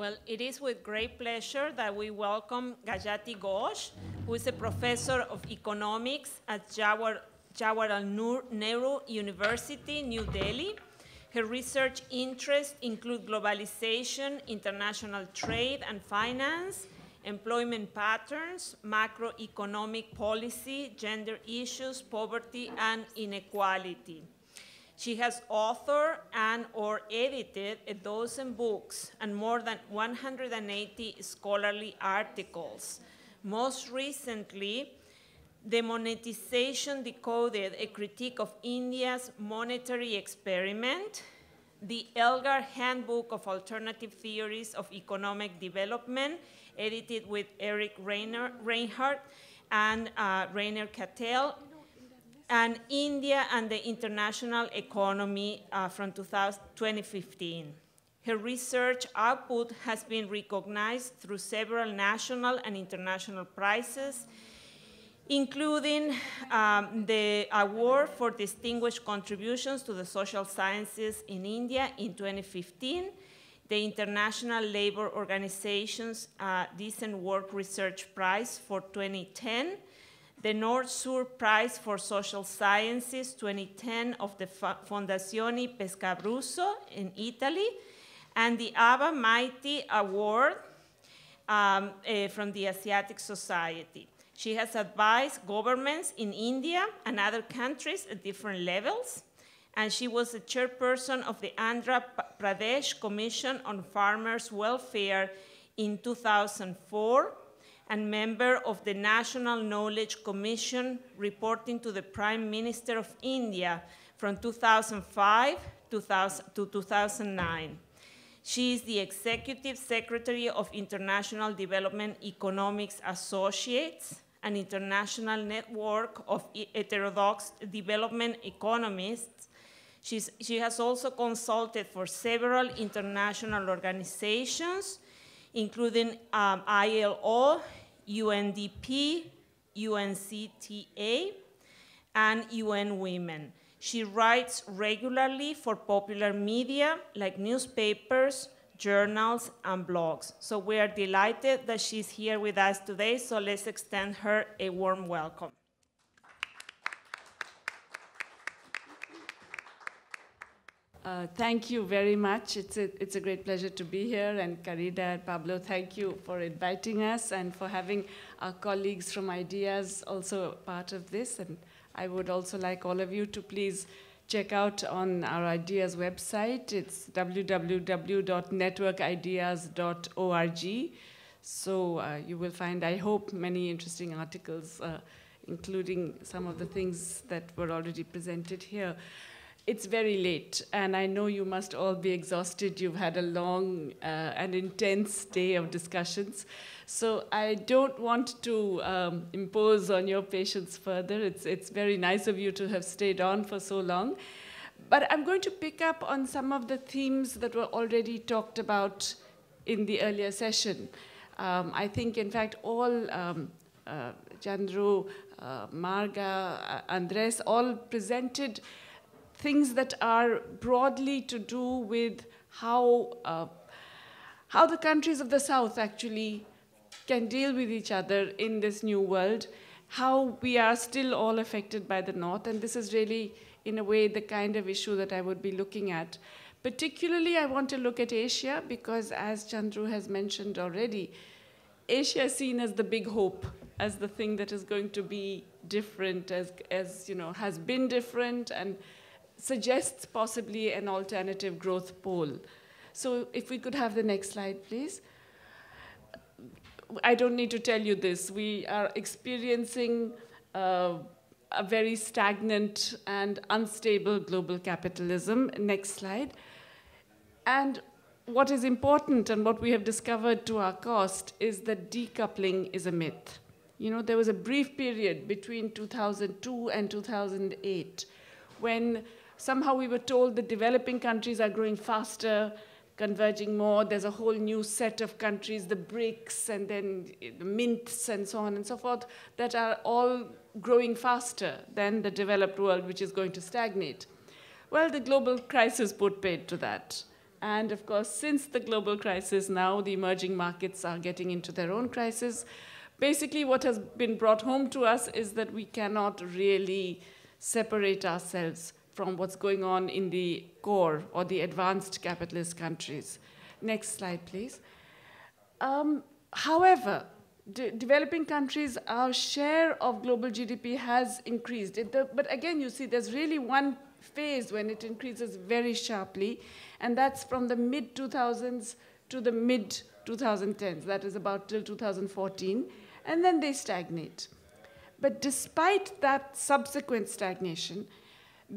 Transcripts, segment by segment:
Well, it is with great pleasure that we welcome Gajati Ghosh, who is a professor of economics at Jawar, Jawaharlal Nehru University, New Delhi. Her research interests include globalization, international trade and finance, employment patterns, macroeconomic policy, gender issues, poverty, and inequality. She has authored and or edited a dozen books and more than 180 scholarly articles. Most recently, the monetization decoded a critique of India's monetary experiment, the Elgar Handbook of Alternative Theories of Economic Development, edited with Eric Reinhardt and uh, Rainer Cattell, and India and the international economy uh, from 2015. Her research output has been recognized through several national and international prizes, including um, the award for distinguished contributions to the social sciences in India in 2015, the International Labor Organization's uh, Decent Work Research Prize for 2010, the North Sur Prize for Social Sciences 2010 of the Fondazione Pescabruso in Italy, and the Abba Mighty Award um, uh, from the Asiatic Society. She has advised governments in India and other countries at different levels, and she was the chairperson of the Andhra Pradesh Commission on Farmers' Welfare in 2004 and member of the National Knowledge Commission, reporting to the Prime Minister of India from 2005 to 2009. She is the Executive Secretary of International Development Economics Associates, an international network of heterodox development economists. She's, she has also consulted for several international organizations, including um, ILO, UNDP, UNCTA, and UN Women. She writes regularly for popular media like newspapers, journals, and blogs. So we are delighted that she's here with us today, so let's extend her a warm welcome. Uh, thank you very much. It's a, it's a great pleasure to be here. And Karida and Pablo, thank you for inviting us and for having our colleagues from IDEAS also part of this. And I would also like all of you to please check out on our IDEAS website. It's www.networkideas.org. So uh, you will find, I hope, many interesting articles, uh, including some of the things that were already presented here. It's very late, and I know you must all be exhausted. You've had a long uh, and intense day of discussions. So I don't want to um, impose on your patience further. It's, it's very nice of you to have stayed on for so long. But I'm going to pick up on some of the themes that were already talked about in the earlier session. Um, I think, in fact, all um, uh, Chandru, uh, Marga, uh, Andres all presented things that are broadly to do with how, uh, how the countries of the South actually can deal with each other in this new world, how we are still all affected by the North. And this is really, in a way, the kind of issue that I would be looking at. Particularly, I want to look at Asia because, as Chandru has mentioned already, Asia is seen as the big hope, as the thing that is going to be different, as, as you know, has been different, and suggests possibly an alternative growth pole. So if we could have the next slide, please. I don't need to tell you this. We are experiencing uh, a very stagnant and unstable global capitalism. Next slide. And what is important and what we have discovered to our cost is that decoupling is a myth. You know, there was a brief period between 2002 and 2008 when somehow we were told that developing countries are growing faster, converging more. There's a whole new set of countries, the BRICS and then the MINTs and so on and so forth, that are all growing faster than the developed world, which is going to stagnate. Well, the global crisis put paid to that. And of course, since the global crisis, now the emerging markets are getting into their own crisis. Basically, what has been brought home to us is that we cannot really separate ourselves from what's going on in the core or the advanced capitalist countries. Next slide, please. Um, however, developing countries, our share of global GDP has increased. It, the, but again, you see, there's really one phase when it increases very sharply, and that's from the mid 2000s to the mid 2010s, that is about till 2014, and then they stagnate. But despite that subsequent stagnation,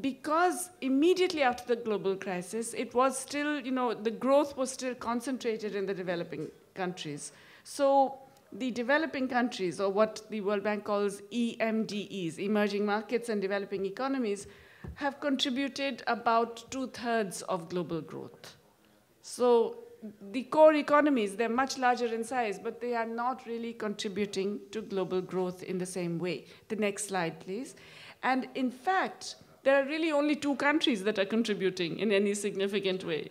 because immediately after the global crisis, it was still, you know, the growth was still concentrated in the developing countries. So the developing countries, or what the World Bank calls EMDEs, emerging markets and developing economies, have contributed about two thirds of global growth. So the core economies, they're much larger in size, but they are not really contributing to global growth in the same way. The next slide, please. And in fact, there are really only two countries that are contributing in any significant way.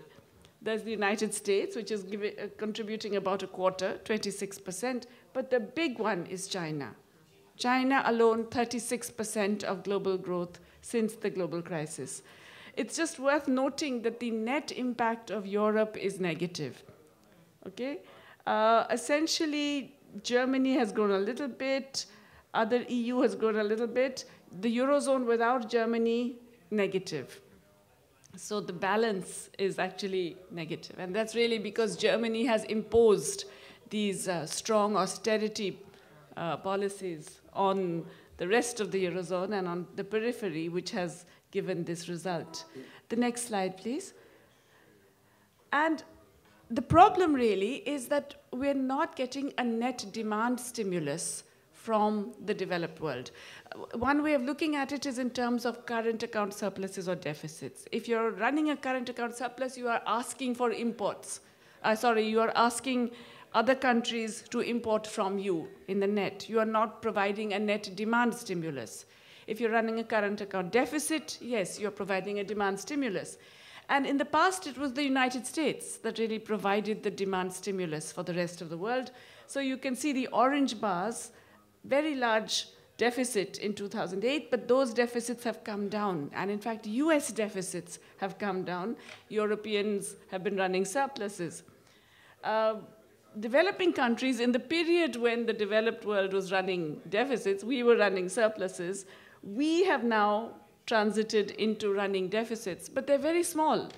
There's the United States, which is uh, contributing about a quarter, 26%, but the big one is China. China alone, 36% of global growth since the global crisis. It's just worth noting that the net impact of Europe is negative. Okay? Uh, essentially, Germany has grown a little bit, other EU has grown a little bit the Eurozone without Germany, negative. So the balance is actually negative. And that's really because Germany has imposed these uh, strong austerity uh, policies on the rest of the Eurozone and on the periphery, which has given this result. The next slide, please. And the problem really is that we're not getting a net demand stimulus from the developed world. One way of looking at it is in terms of current account surpluses or deficits. If you're running a current account surplus, you are asking for imports. Uh, sorry, you are asking other countries to import from you in the net. You are not providing a net demand stimulus. If you're running a current account deficit, yes, you're providing a demand stimulus. And in the past, it was the United States that really provided the demand stimulus for the rest of the world. So you can see the orange bars very large deficit in 2008, but those deficits have come down. And in fact, US deficits have come down. Europeans have been running surpluses. Uh, developing countries, in the period when the developed world was running deficits, we were running surpluses, we have now transited into running deficits, but they're very small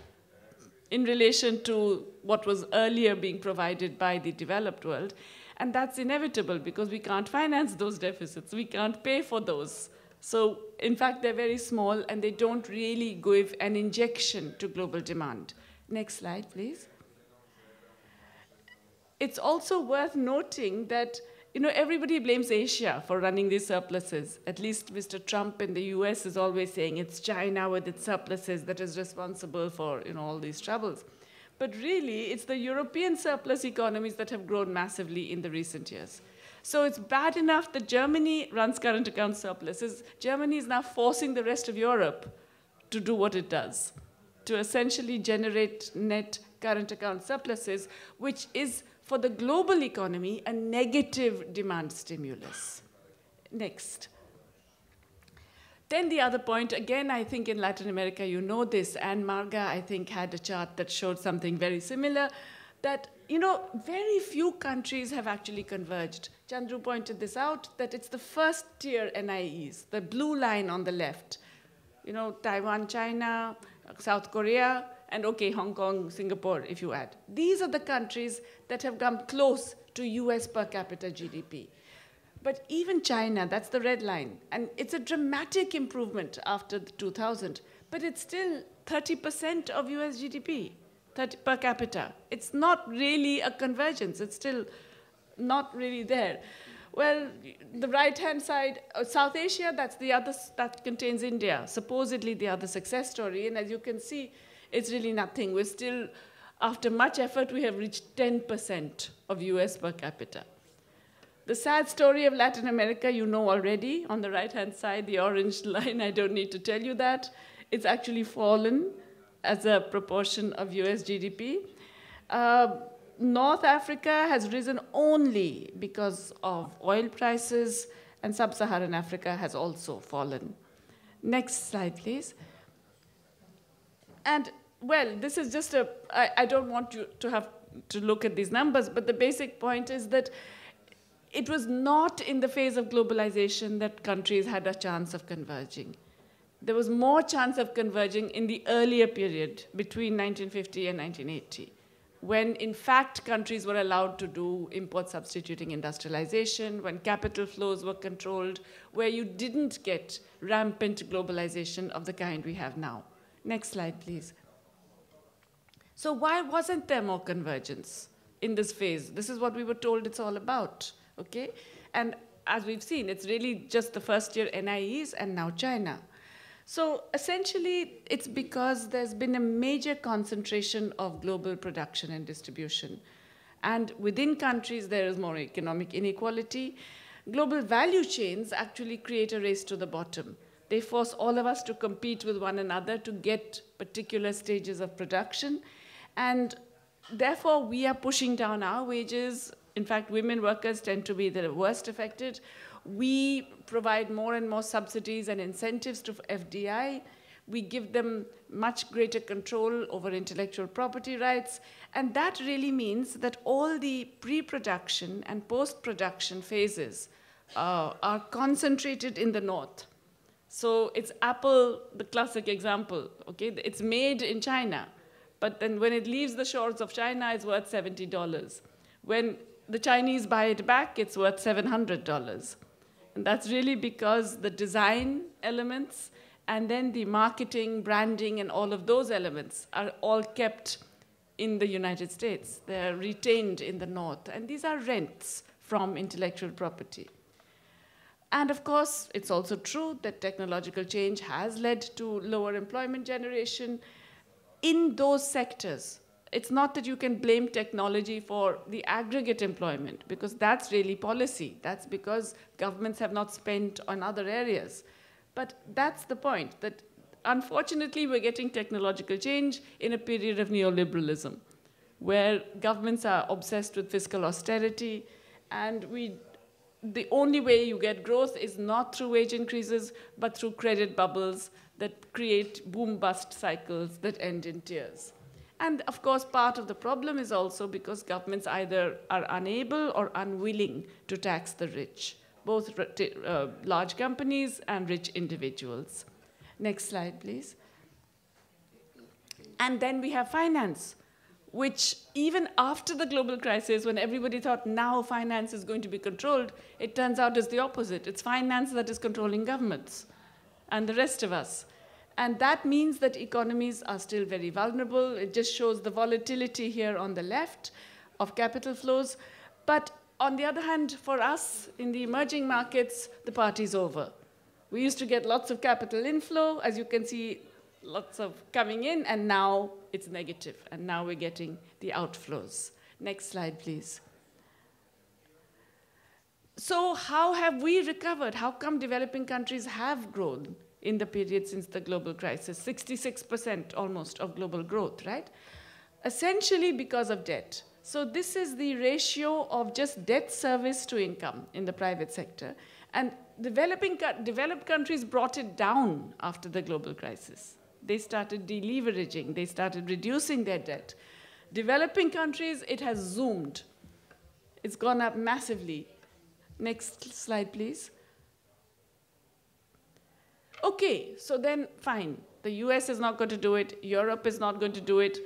in relation to what was earlier being provided by the developed world. And that's inevitable because we can't finance those deficits. We can't pay for those. So, in fact, they're very small and they don't really give an injection to global demand. Next slide, please. It's also worth noting that you know, everybody blames Asia for running these surpluses. At least Mr. Trump in the US is always saying it's China with its surpluses that is responsible for you know, all these troubles. But really, it's the European surplus economies that have grown massively in the recent years. So it's bad enough that Germany runs current account surpluses. Germany is now forcing the rest of Europe to do what it does, to essentially generate net current account surpluses, which is for the global economy a negative demand stimulus. Next. Then the other point, again, I think in Latin America, you know this, and Marga, I think, had a chart that showed something very similar, that, you know, very few countries have actually converged. Chandru pointed this out, that it's the first tier NIEs, the blue line on the left. You know, Taiwan, China, South Korea, and okay, Hong Kong, Singapore, if you add. These are the countries that have come close to US per capita GDP. But even China, that's the red line. And it's a dramatic improvement after 2000, but it's still 30% of US GDP 30 per capita. It's not really a convergence, it's still not really there. Well, the right-hand side, uh, South Asia, that's the other, that contains India, supposedly the other success story. And as you can see, it's really nothing. We're still, after much effort, we have reached 10% of US per capita. The sad story of Latin America, you know already. On the right hand side, the orange line, I don't need to tell you that. It's actually fallen as a proportion of US GDP. Uh, North Africa has risen only because of oil prices, and sub Saharan Africa has also fallen. Next slide, please. And well, this is just a. I, I don't want you to have to look at these numbers, but the basic point is that it was not in the phase of globalization that countries had a chance of converging. There was more chance of converging in the earlier period between 1950 and 1980, when in fact countries were allowed to do import substituting industrialization, when capital flows were controlled, where you didn't get rampant globalization of the kind we have now. Next slide, please. So why wasn't there more convergence in this phase? This is what we were told it's all about okay? And as we've seen, it's really just the first year NIEs and now China. So essentially, it's because there's been a major concentration of global production and distribution. And within countries, there is more economic inequality. Global value chains actually create a race to the bottom. They force all of us to compete with one another to get particular stages of production. And therefore, we are pushing down our wages, in fact, women workers tend to be the worst affected. We provide more and more subsidies and incentives to FDI. We give them much greater control over intellectual property rights. And that really means that all the pre production and post production phases uh, are concentrated in the north. So it's Apple, the classic example. Okay, It's made in China. But then when it leaves the shores of China, it's worth $70. When the Chinese buy it back, it's worth $700. And that's really because the design elements and then the marketing, branding, and all of those elements are all kept in the United States. They're retained in the North. And these are rents from intellectual property. And of course, it's also true that technological change has led to lower employment generation in those sectors it's not that you can blame technology for the aggregate employment because that's really policy. That's because governments have not spent on other areas. But that's the point that unfortunately we're getting technological change in a period of neoliberalism where governments are obsessed with fiscal austerity and we the only way you get growth is not through wage increases but through credit bubbles that create boom bust cycles that end in tears. And of course, part of the problem is also because governments either are unable or unwilling to tax the rich, both uh, large companies and rich individuals. Next slide, please. And then we have finance, which even after the global crisis, when everybody thought now finance is going to be controlled, it turns out is the opposite. It's finance that is controlling governments and the rest of us. And that means that economies are still very vulnerable. It just shows the volatility here on the left of capital flows. But on the other hand, for us in the emerging markets, the party's over. We used to get lots of capital inflow, as you can see, lots of coming in, and now it's negative, and now we're getting the outflows. Next slide, please. So, how have we recovered? How come developing countries have grown? in the period since the global crisis, 66% almost of global growth, right? Essentially because of debt. So this is the ratio of just debt service to income in the private sector. And developing, developed countries brought it down after the global crisis. They started deleveraging, they started reducing their debt. Developing countries, it has zoomed. It's gone up massively. Next slide, please. Okay, so then fine. The US is not going to do it, Europe is not going to do it.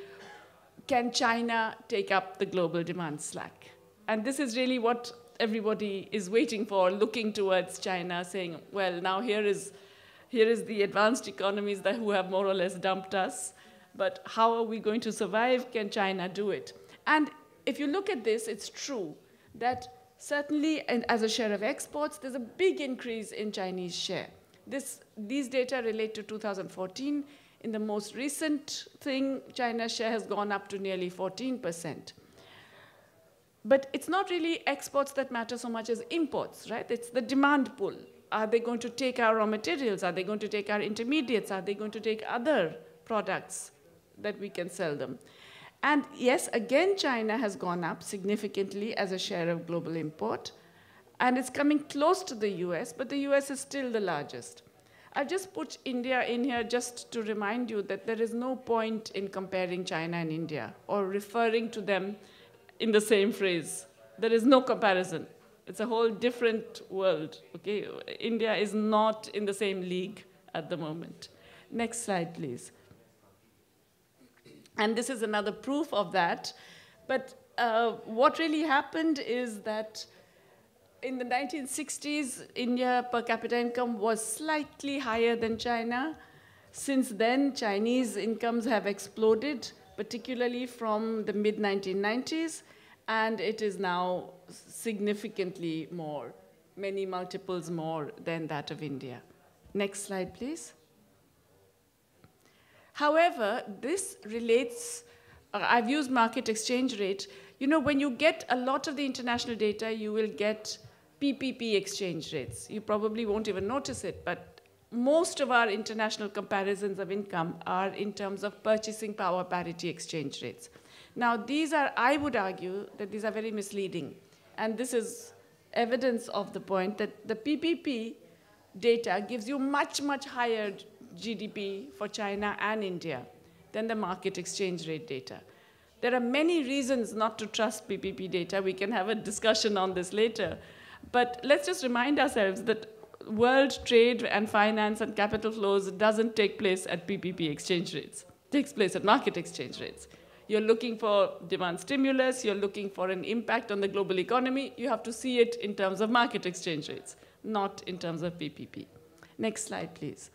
Can China take up the global demand slack? And this is really what everybody is waiting for, looking towards China, saying, well, now here is, here is the advanced economies that who have more or less dumped us, but how are we going to survive? Can China do it? And if you look at this, it's true that certainly, and as a share of exports, there's a big increase in Chinese share. This, these data relate to 2014. In the most recent thing, China's share has gone up to nearly 14%. But it's not really exports that matter so much as imports, right? It's the demand pool. Are they going to take our raw materials? Are they going to take our intermediates? Are they going to take other products that we can sell them? And yes, again, China has gone up significantly as a share of global import and it's coming close to the US, but the US is still the largest. I've just put India in here just to remind you that there is no point in comparing China and India or referring to them in the same phrase. There is no comparison. It's a whole different world, okay? India is not in the same league at the moment. Next slide, please. And this is another proof of that. But uh, what really happened is that in the 1960s, India per capita income was slightly higher than China. Since then, Chinese incomes have exploded, particularly from the mid 1990s, and it is now significantly more, many multiples more than that of India. Next slide, please. However, this relates, uh, I've used market exchange rate. You know, when you get a lot of the international data, you will get PPP exchange rates. You probably won't even notice it, but most of our international comparisons of income are in terms of purchasing power parity exchange rates. Now, these are, I would argue, that these are very misleading. And this is evidence of the point that the PPP data gives you much, much higher GDP for China and India than the market exchange rate data. There are many reasons not to trust PPP data. We can have a discussion on this later. But let's just remind ourselves that world trade and finance and capital flows doesn't take place at PPP exchange rates. It takes place at market exchange rates. You're looking for demand stimulus, you're looking for an impact on the global economy, you have to see it in terms of market exchange rates, not in terms of PPP. Next slide, please.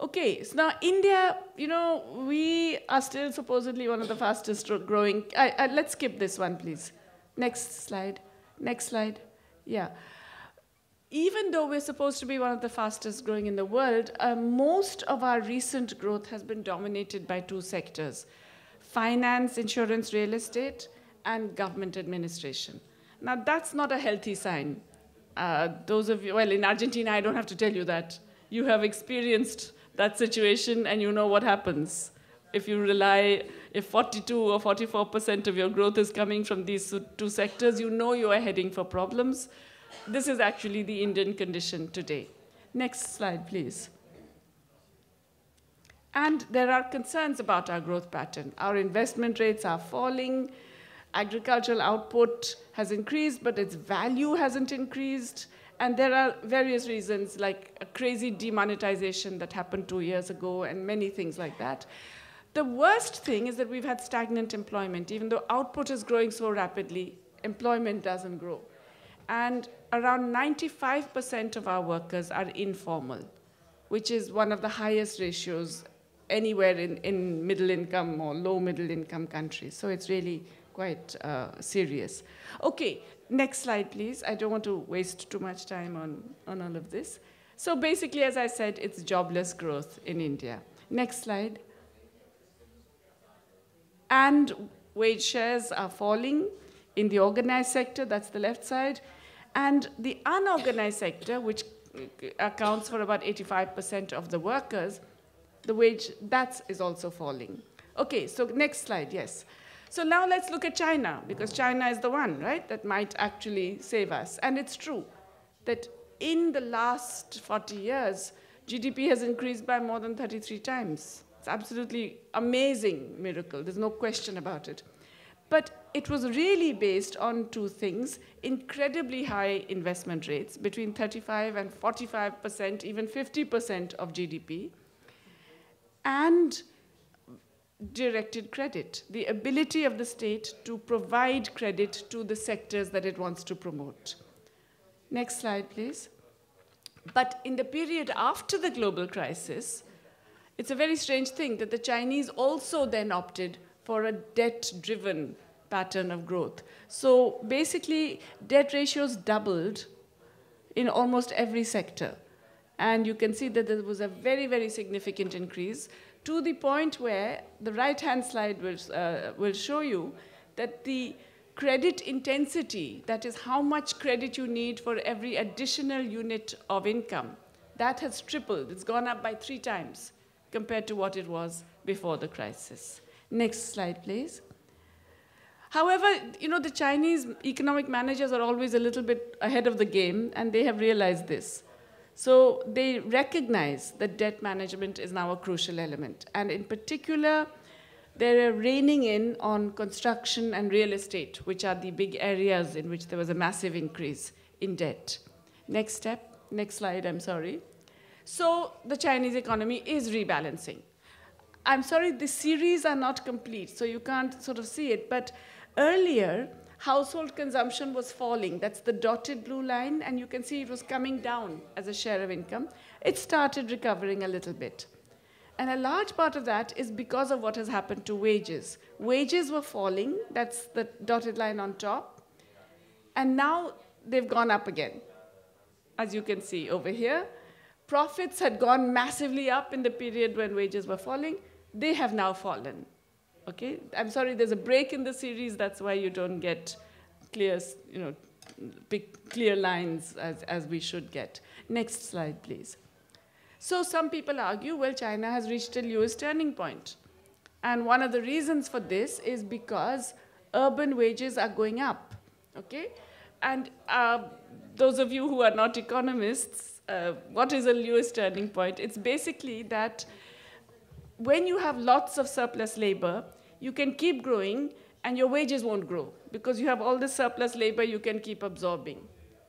Okay, so now India, you know, we are still supposedly one of the fastest growing. I, I, let's skip this one, please. Next slide. Next slide. Yeah. Even though we're supposed to be one of the fastest growing in the world, uh, most of our recent growth has been dominated by two sectors finance, insurance, real estate, and government administration. Now, that's not a healthy sign. Uh, those of you, well, in Argentina, I don't have to tell you that. You have experienced that situation and you know what happens if you rely, if 42 or 44% of your growth is coming from these two sectors, you know you are heading for problems. This is actually the Indian condition today. Next slide, please. And there are concerns about our growth pattern. Our investment rates are falling. Agricultural output has increased, but its value hasn't increased. And there are various reasons, like a crazy demonetization that happened two years ago, and many things like that. The worst thing is that we've had stagnant employment. Even though output is growing so rapidly, employment doesn't grow. And around 95% of our workers are informal, which is one of the highest ratios anywhere in, in middle income or low middle income countries. So it's really quite uh, serious. Okay, next slide, please. I don't want to waste too much time on, on all of this. So basically, as I said, it's jobless growth in India. Next slide and wage shares are falling in the organized sector, that's the left side, and the unorganized sector, which accounts for about 85% of the workers, the wage, that is also falling. Okay, so next slide, yes. So now let's look at China, because China is the one, right, that might actually save us. And it's true that in the last 40 years, GDP has increased by more than 33 times. It's absolutely amazing miracle. There's no question about it. But it was really based on two things, incredibly high investment rates, between 35 and 45%, even 50% of GDP, and directed credit, the ability of the state to provide credit to the sectors that it wants to promote. Next slide, please. But in the period after the global crisis, it's a very strange thing that the Chinese also then opted for a debt driven pattern of growth. So basically, debt ratios doubled in almost every sector. And you can see that there was a very, very significant increase to the point where the right hand slide will, uh, will show you that the credit intensity, that is, how much credit you need for every additional unit of income, that has tripled. It's gone up by three times compared to what it was before the crisis. Next slide, please. However, you know, the Chinese economic managers are always a little bit ahead of the game, and they have realized this. So they recognize that debt management is now a crucial element. And in particular, they're reining in on construction and real estate, which are the big areas in which there was a massive increase in debt. Next step, next slide, I'm sorry. So the Chinese economy is rebalancing. I'm sorry, the series are not complete, so you can't sort of see it, but earlier, household consumption was falling. That's the dotted blue line, and you can see it was coming down as a share of income. It started recovering a little bit. And a large part of that is because of what has happened to wages. Wages were falling, that's the dotted line on top, and now they've gone up again, as you can see over here. Profits had gone massively up in the period when wages were falling. They have now fallen. Okay? I'm sorry, there's a break in the series. That's why you don't get clear, you know, big, clear lines as, as we should get. Next slide, please. So some people argue, well, China has reached a lowest turning point. And one of the reasons for this is because urban wages are going up, okay? And uh, those of you who are not economists, uh, what is a Lewis turning point? It's basically that when you have lots of surplus labor, you can keep growing and your wages won't grow because you have all the surplus labor you can keep absorbing.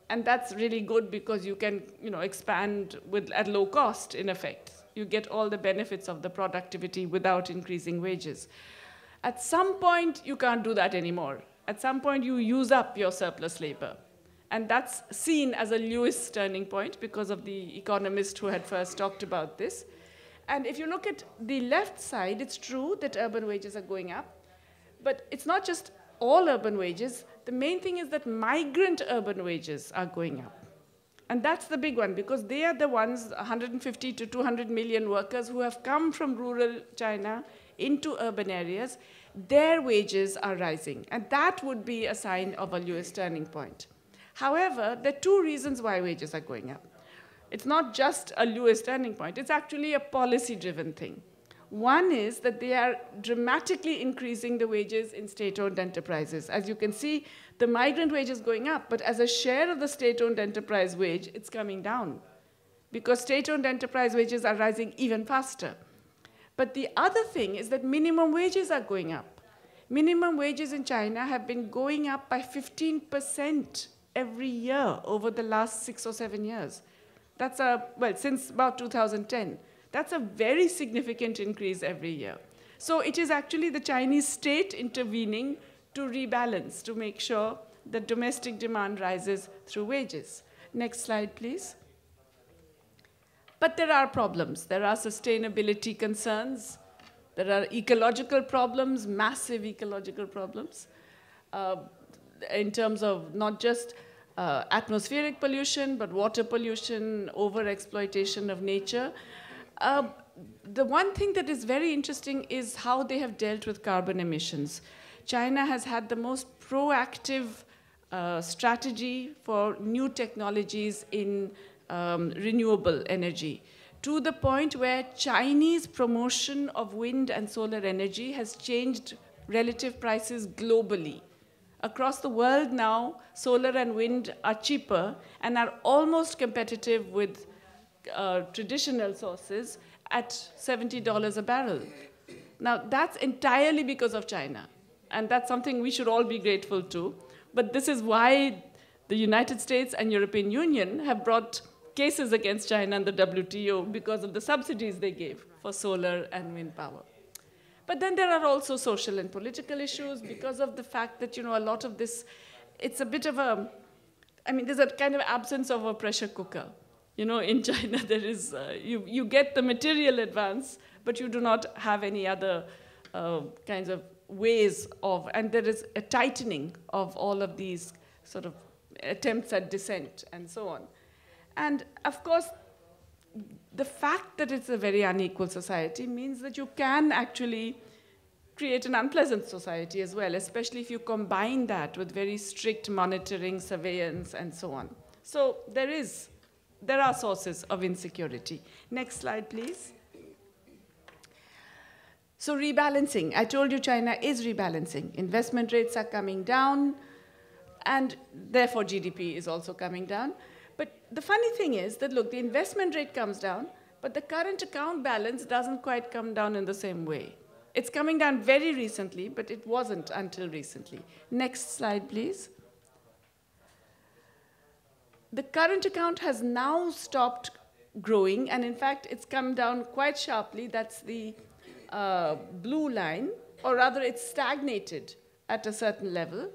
And that's really good because you can you know, expand with, at low cost, in effect. You get all the benefits of the productivity without increasing wages. At some point, you can't do that anymore. At some point, you use up your surplus labor. And that's seen as a Lewis turning point because of the economist who had first talked about this. And if you look at the left side, it's true that urban wages are going up. But it's not just all urban wages. The main thing is that migrant urban wages are going up. And that's the big one because they are the ones, 150 to 200 million workers who have come from rural China into urban areas. Their wages are rising. And that would be a sign of a Lewis turning point. However, there are two reasons why wages are going up. It's not just a Lewis turning point, it's actually a policy driven thing. One is that they are dramatically increasing the wages in state owned enterprises. As you can see, the migrant wage is going up, but as a share of the state owned enterprise wage, it's coming down because state owned enterprise wages are rising even faster. But the other thing is that minimum wages are going up. Minimum wages in China have been going up by 15% every year over the last six or seven years. That's a, well, since about 2010. That's a very significant increase every year. So it is actually the Chinese state intervening to rebalance, to make sure that domestic demand rises through wages. Next slide, please. But there are problems. There are sustainability concerns. There are ecological problems, massive ecological problems. Uh, in terms of not just uh, atmospheric pollution, but water pollution, overexploitation of nature. Uh, the one thing that is very interesting is how they have dealt with carbon emissions. China has had the most proactive uh, strategy for new technologies in um, renewable energy to the point where Chinese promotion of wind and solar energy has changed relative prices globally. Across the world now, solar and wind are cheaper and are almost competitive with uh, traditional sources at $70 a barrel. Now, that's entirely because of China, and that's something we should all be grateful to. But this is why the United States and European Union have brought cases against China and the WTO because of the subsidies they gave for solar and wind power. But then there are also social and political issues because of the fact that, you know, a lot of this, it's a bit of a, I mean, there's a kind of absence of a pressure cooker. You know, in China, there is, uh, you, you get the material advance, but you do not have any other uh, kinds of ways of, and there is a tightening of all of these sort of attempts at dissent and so on. And of course, the fact that it's a very unequal society means that you can actually create an unpleasant society as well, especially if you combine that with very strict monitoring, surveillance, and so on. So there is, there are sources of insecurity. Next slide, please. So rebalancing. I told you China is rebalancing. Investment rates are coming down, and therefore GDP is also coming down. But the funny thing is that, look, the investment rate comes down, but the current account balance doesn't quite come down in the same way. It's coming down very recently, but it wasn't until recently. Next slide, please. The current account has now stopped growing, and in fact, it's come down quite sharply. That's the uh, blue line, or rather, it's stagnated at a certain level.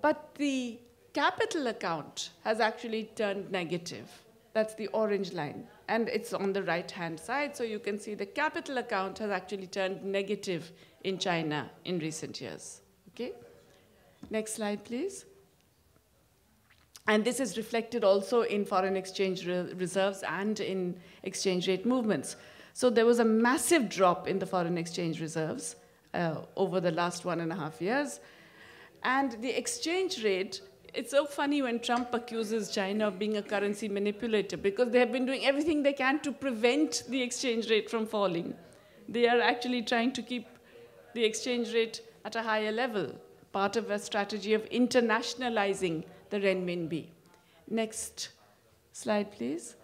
But the capital account has actually turned negative. That's the orange line. And it's on the right-hand side, so you can see the capital account has actually turned negative in China in recent years. Okay? Next slide, please. And this is reflected also in foreign exchange re reserves and in exchange rate movements. So there was a massive drop in the foreign exchange reserves uh, over the last one and a half years. And the exchange rate it's so funny when Trump accuses China of being a currency manipulator because they have been doing everything they can to prevent the exchange rate from falling. They are actually trying to keep the exchange rate at a higher level, part of a strategy of internationalizing the renminbi. Next slide, please.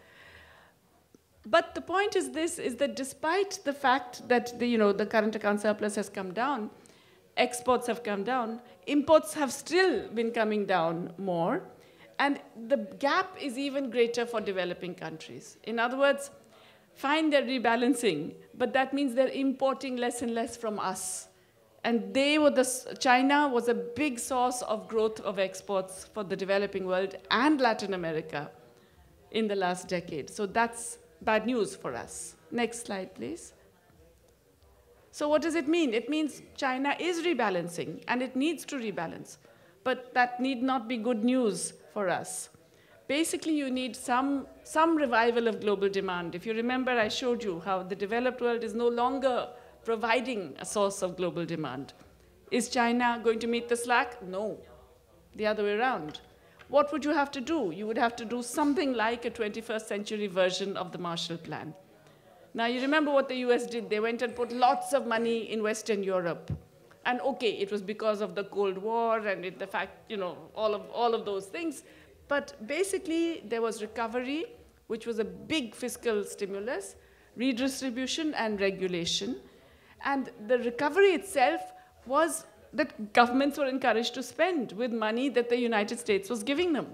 But the point is this, is that despite the fact that the, you know, the current account surplus has come down, exports have come down, imports have still been coming down more. And the gap is even greater for developing countries. In other words, fine, they're rebalancing, but that means they're importing less and less from us. And they were the, China was a big source of growth of exports for the developing world and Latin America in the last decade. So that's bad news for us. Next slide, please. So what does it mean? It means China is rebalancing and it needs to rebalance. But that need not be good news for us. Basically, you need some, some revival of global demand. If you remember, I showed you how the developed world is no longer providing a source of global demand. Is China going to meet the slack? No, the other way around. What would you have to do? You would have to do something like a 21st century version of the Marshall Plan. Now, you remember what the US did. They went and put lots of money in Western Europe. And okay, it was because of the Cold War and it, the fact, you know, all of, all of those things. But basically, there was recovery, which was a big fiscal stimulus, redistribution and regulation. And the recovery itself was that governments were encouraged to spend with money that the United States was giving them.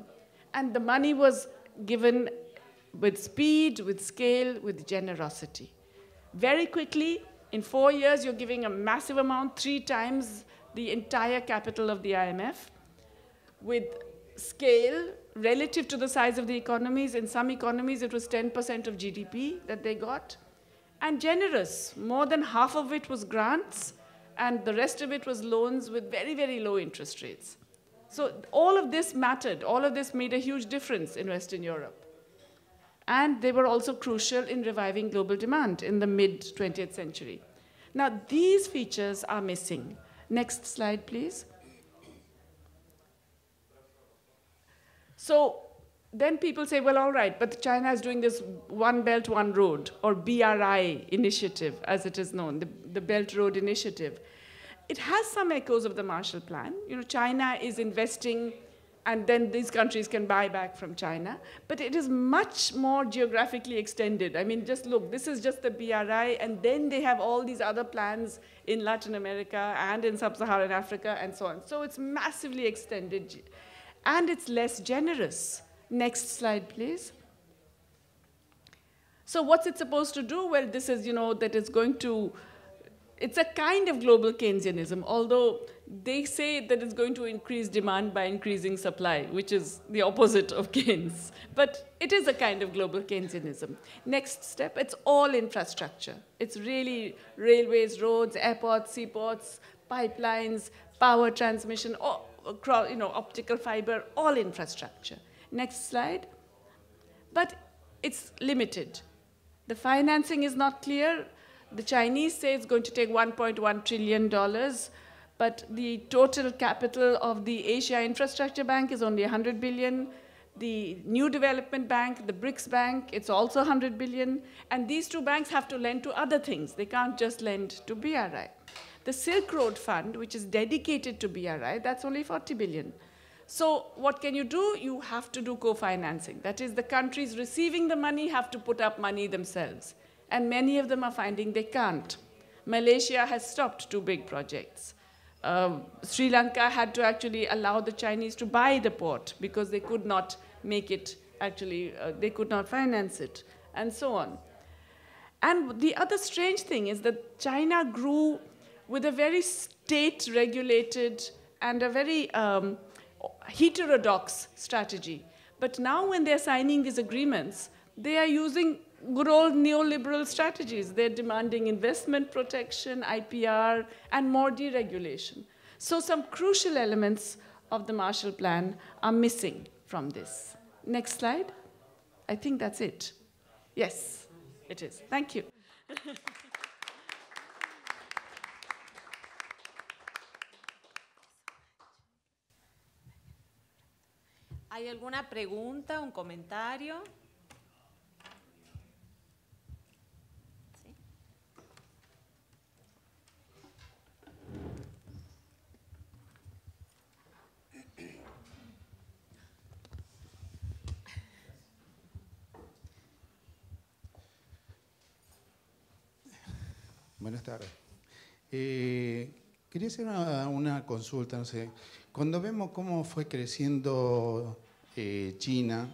And the money was given with speed, with scale, with generosity. Very quickly, in four years, you're giving a massive amount, three times the entire capital of the IMF, with scale relative to the size of the economies. In some economies, it was 10% of GDP that they got. And generous, more than half of it was grants, and the rest of it was loans with very, very low interest rates. So all of this mattered. All of this made a huge difference in Western Europe and they were also crucial in reviving global demand in the mid 20th century. Now, these features are missing. Next slide, please. So then people say, well, all right, but China is doing this One Belt, One Road, or BRI initiative, as it is known, the, the Belt Road Initiative. It has some echoes of the Marshall Plan. You know, China is investing and then these countries can buy back from China. But it is much more geographically extended. I mean, just look, this is just the BRI, and then they have all these other plans in Latin America and in Sub-Saharan Africa and so on. So it's massively extended, and it's less generous. Next slide, please. So what's it supposed to do? Well, this is, you know, that it's going to, it's a kind of global Keynesianism, although they say that it's going to increase demand by increasing supply, which is the opposite of Keynes. But it is a kind of global Keynesianism. Next step, it's all infrastructure. It's really railways, roads, airports, seaports, pipelines, power transmission, all, you know, optical fiber, all infrastructure. Next slide. But it's limited. The financing is not clear. The Chinese say it's going to take $1.1 trillion but the total capital of the Asia Infrastructure Bank is only 100 billion. The New Development Bank, the BRICS Bank, it's also 100 billion. And these two banks have to lend to other things. They can't just lend to BRI. The Silk Road Fund, which is dedicated to BRI, that's only 40 billion. So what can you do? You have to do co-financing. That is, the countries receiving the money have to put up money themselves. And many of them are finding they can't. Malaysia has stopped two big projects uh, Sri Lanka had to actually allow the Chinese to buy the port because they could not make it actually, uh, they could not finance it, and so on. And the other strange thing is that China grew with a very state regulated and a very um, heterodox strategy. But now, when they're signing these agreements, they are using good old neoliberal strategies. They're demanding investment protection, IPR, and more deregulation. So some crucial elements of the Marshall Plan are missing from this. Next slide. I think that's it. Yes, it is. Thank you. ¿Hay alguna pregunta, un comentario? Eh, quería hacer una, consulta, Cuando vemos cómo fue creciendo eh, China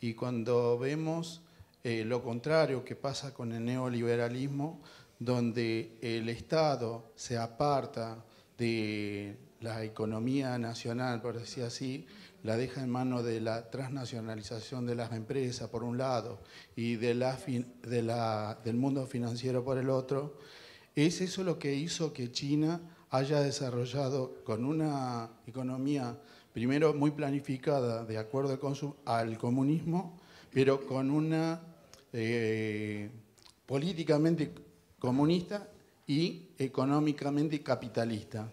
y cuando vemos eh, lo contrario que pasa con el neoliberalismo, donde el Estado se aparta de la economía nacional, por decir así, la deja en manos de la transnacionalización de las empresas, por un lado, y de del mundo financiero, por el otro, ¿Es eso lo que hizo que China haya desarrollado con una economía, primero muy planificada, de acuerdo con su, al comunismo, pero con una eh, políticamente comunista y económicamente capitalista?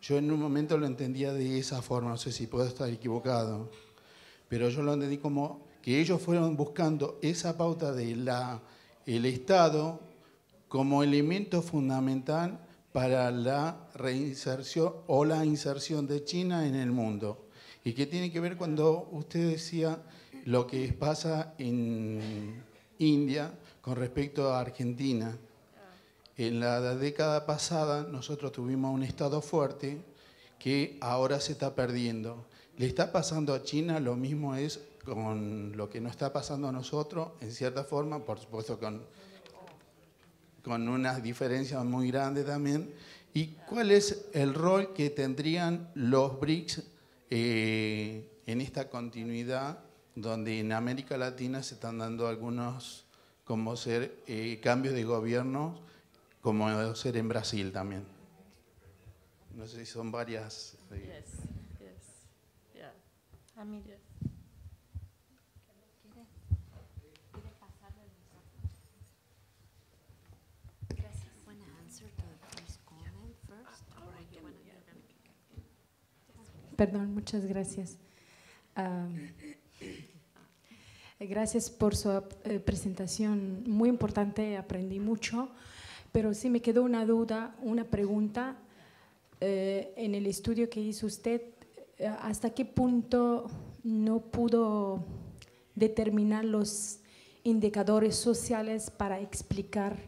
Yo en un momento lo entendía de esa forma, no sé si puedo estar equivocado, pero yo lo entendí como que ellos fueron buscando esa pauta del Estado como elemento fundamental para la reinserción o la inserción de China en el mundo. Y que tiene que ver cuando usted decía lo que pasa en India con respecto a Argentina. En la década pasada nosotros tuvimos un Estado fuerte que ahora se está perdiendo. Le está pasando a China lo mismo es con lo que nos está pasando a nosotros, en cierta forma, por supuesto con con unas diferencias muy grandes también. ¿Y cuál es el rol que tendrían los BRICS eh, en esta continuidad donde en América Latina se están dando algunos como ser eh, cambios de gobierno, como ser en Brasil también? No sé si son varias. Eh. Yes, ah, Perdón, muchas gracias. Ah, gracias por su eh, presentación, muy importante, aprendí mucho, pero sí me quedó una duda, una pregunta. Eh, en el estudio que hizo usted, eh, ¿hasta qué punto no pudo determinar los indicadores sociales para explicar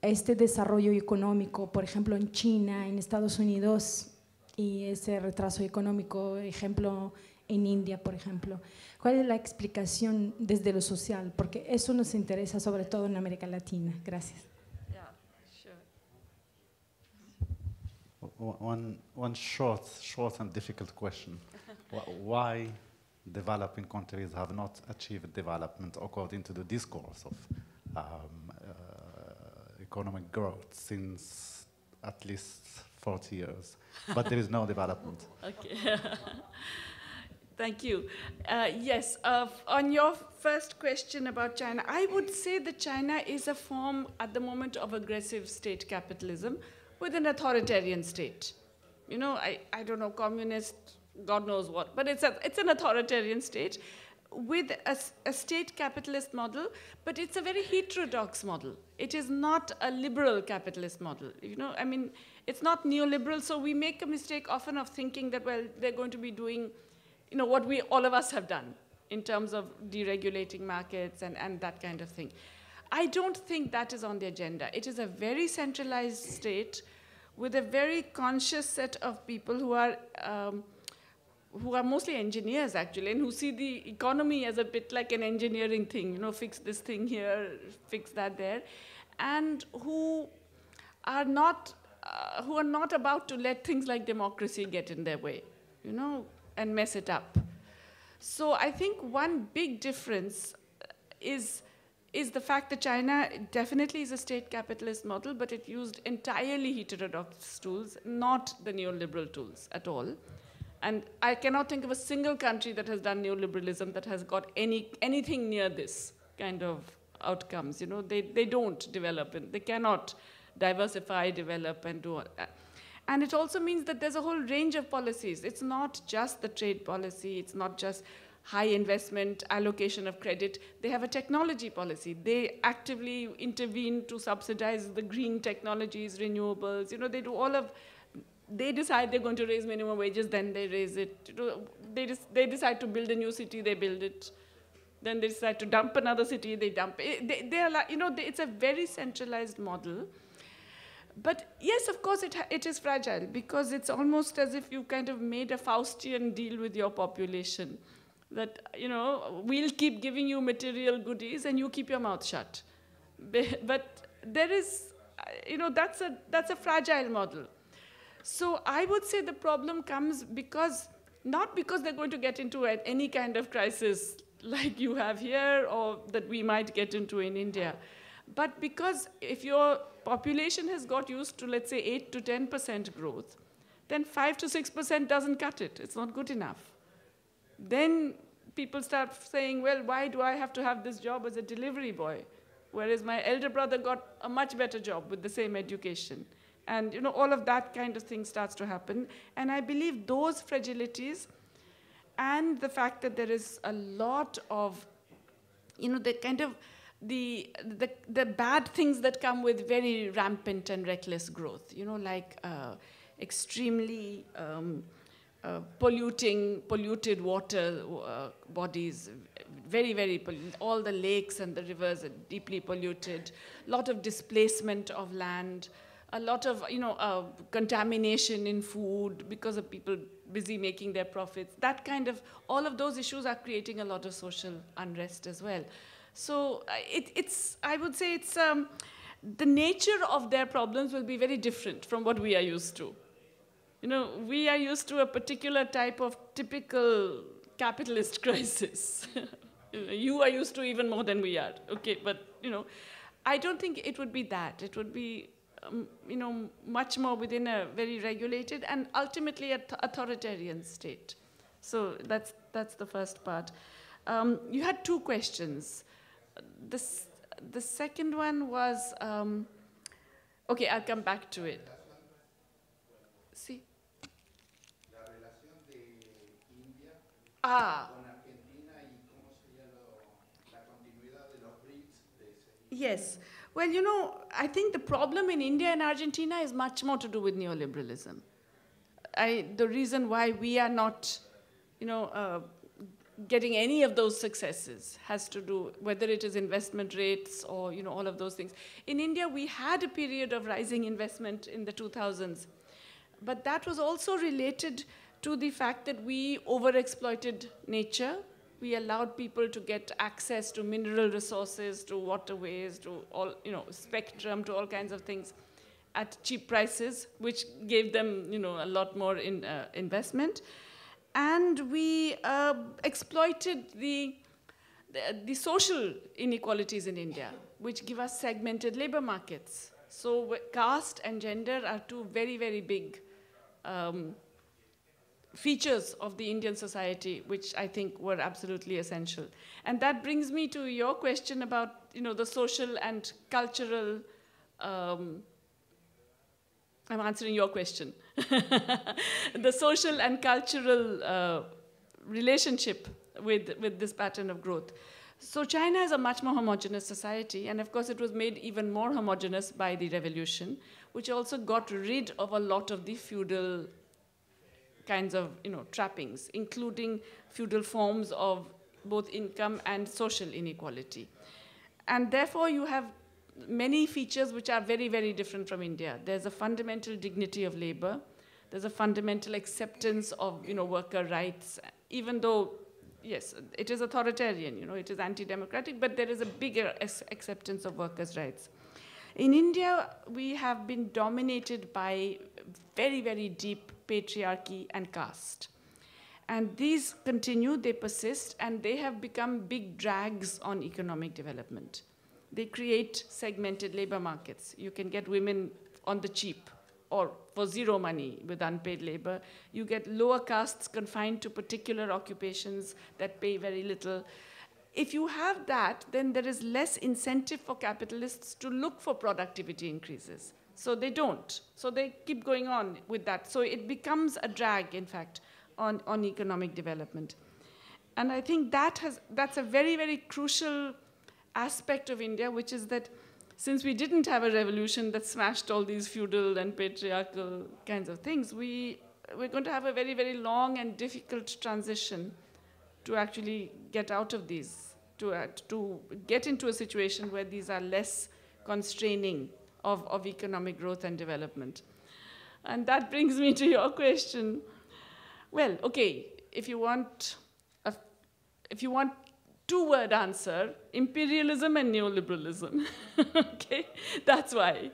este desarrollo económico, por ejemplo, en China, en Estados Unidos, y ese retraso económico, ejemplo en India, por ejemplo. ¿Cuál es la explicación desde lo social? Porque eso nos interesa sobre todo en América Latina. Gracias. One, one short, short and difficult question. Why developing countries have not achieved development according to the discourse of um, uh, economic growth since at least 40 years, but there is no development. Okay. Thank you. Uh, yes, uh, on your first question about China, I would say that China is a form at the moment of aggressive state capitalism with an authoritarian state. You know, I, I don't know, communist, God knows what, but it's, a, it's an authoritarian state with a, a state capitalist model, but it's a very heterodox model. It is not a liberal capitalist model. You know, I mean, it's not neoliberal, so we make a mistake often of thinking that, well, they're going to be doing, you know, what we, all of us have done in terms of deregulating markets and, and that kind of thing. I don't think that is on the agenda. It is a very centralized state with a very conscious set of people who are, um, who are mostly engineers actually, and who see the economy as a bit like an engineering thing, you know, fix this thing here, fix that there, and who are not uh, who are not about to let things like democracy get in their way, you know, and mess it up. So I think one big difference uh, is is the fact that China definitely is a state capitalist model, but it used entirely heterodox tools, not the neoliberal tools at all. And I cannot think of a single country that has done neoliberalism that has got any anything near this kind of outcomes. You know, they, they don't develop and they cannot diversify, develop, and do all that. And it also means that there's a whole range of policies. It's not just the trade policy, it's not just high investment allocation of credit. They have a technology policy. They actively intervene to subsidize the green technologies, renewables. You know, they do all of they decide they're going to raise minimum wages, then they raise it. You know, they, just, they decide to build a new city, they build it. Then they decide to dump another city, they dump it. They, they are like, you know, they, it's a very centralized model. But yes, of course, it, it is fragile because it's almost as if you kind of made a Faustian deal with your population that, you know, we'll keep giving you material goodies and you keep your mouth shut. But there is, you know, that's a, that's a fragile model. So I would say the problem comes because, not because they're going to get into any kind of crisis like you have here or that we might get into in India, but because if you're population has got used to, let's say, 8 to 10% growth, then 5 to 6% doesn't cut it. It's not good enough. Then people start saying, well, why do I have to have this job as a delivery boy? Whereas my elder brother got a much better job with the same education. And you know, all of that kind of thing starts to happen. And I believe those fragilities and the fact that there is a lot of, you know, the kind of the, the, the bad things that come with very rampant and reckless growth, you know, like uh, extremely um, uh, polluting, polluted water uh, bodies, very, very, all the lakes and the rivers are deeply polluted, a lot of displacement of land, a lot of, you know, uh, contamination in food because of people busy making their profits. That kind of, all of those issues are creating a lot of social unrest as well. So uh, it, it's, I would say it's, um, the nature of their problems will be very different from what we are used to. You know, we are used to a particular type of typical capitalist crisis. you are used to even more than we are. Okay, but, you know, I don't think it would be that. It would be, um, you know, much more within a very regulated and ultimately authoritarian state. So that's, that's the first part. Um, you had two questions this, the second one was, um, okay, I'll come back to it. See? Ah. Yes. Well, you know, I think the problem in India and Argentina is much more to do with neoliberalism. I, the reason why we are not, you know, uh, getting any of those successes has to do whether it is investment rates or you know all of those things in india we had a period of rising investment in the 2000s but that was also related to the fact that we overexploited nature we allowed people to get access to mineral resources to waterways to all you know spectrum to all kinds of things at cheap prices which gave them you know a lot more in uh, investment and we uh, exploited the, the, the, social inequalities in India, which give us segmented labor markets. So caste and gender are two very, very big um, features of the Indian society, which I think were absolutely essential. And that brings me to your question about you know, the social and cultural, um, I'm answering your question. the social and cultural uh, relationship with, with this pattern of growth. So China is a much more homogenous society, and of course it was made even more homogenous by the revolution, which also got rid of a lot of the feudal kinds of you know trappings, including feudal forms of both income and social inequality. And therefore you have many features which are very, very different from India. There's a fundamental dignity of labor. There's a fundamental acceptance of, you know, worker rights, even though, yes, it is authoritarian, you know, it is anti-democratic, but there is a bigger acceptance of workers' rights. In India, we have been dominated by very, very deep patriarchy and caste. And these continue, they persist, and they have become big drags on economic development they create segmented labor markets. You can get women on the cheap or for zero money with unpaid labor. You get lower castes confined to particular occupations that pay very little. If you have that, then there is less incentive for capitalists to look for productivity increases. So they don't. So they keep going on with that. So it becomes a drag, in fact, on, on economic development. And I think that has, that's a very, very crucial aspect of India, which is that since we didn't have a revolution that smashed all these feudal and patriarchal kinds of things, we, we're going to have a very, very long and difficult transition to actually get out of these, to, uh, to get into a situation where these are less constraining of, of economic growth and development. And that brings me to your question. Well, okay, if you want, a, if you want two-word answer, imperialism and neoliberalism. okay? That's why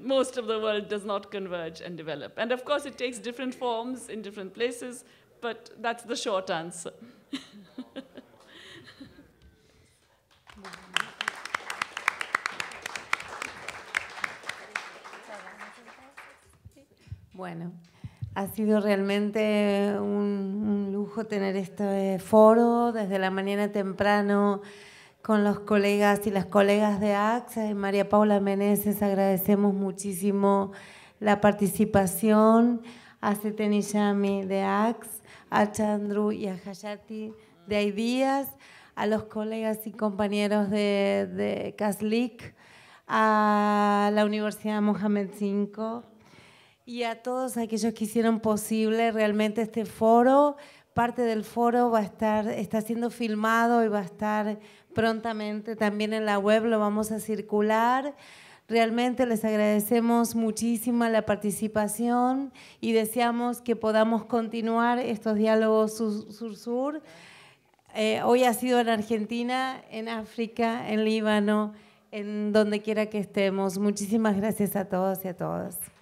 most of the world does not converge and develop. And of course, it takes different forms in different places, but that's the short answer. bueno. Ha sido realmente un, lujo tener este foro desde la mañana temprano con los colegas y las colegas de AXA y María Paula Meneses. Agradecemos muchísimo la participación a Setenishami de AXA, a Chandru y a Hayati de Aidías, a los colegas y compañeros de, de CASLIC, a la Universidad Mohamed V y a todos aquellos que hicieron posible realmente este foro. Parte del foro va a estar, está siendo filmado y va a estar prontamente también en la web, lo vamos a circular. Realmente les agradecemos muchísimo la participación y deseamos que podamos continuar estos diálogos sur-sur. Eh, hoy ha sido en Argentina, en África, en Líbano, en donde quiera que estemos. Muchísimas gracias a todos y a todas.